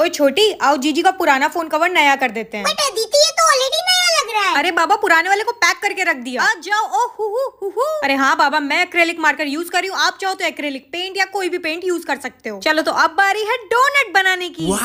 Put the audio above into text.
ओए छोटी आओ जीजी का पुराना फोन कवर नया कर देते हैं बट ये तो ऑलरेडी नया लग रहा है अरे बाबा पुराने वाले को पैक करके रख दिया आ जाओ ओ हु हु हु हु अरे हाँ बाबा मैं एक्रेलिक मार्कर यूज कर रही हूँ आप चाहो तो एक्रेलिक पेंट या कोई भी पेंट यूज कर सकते हो चलो तो अब बारी है डोनट बनाने की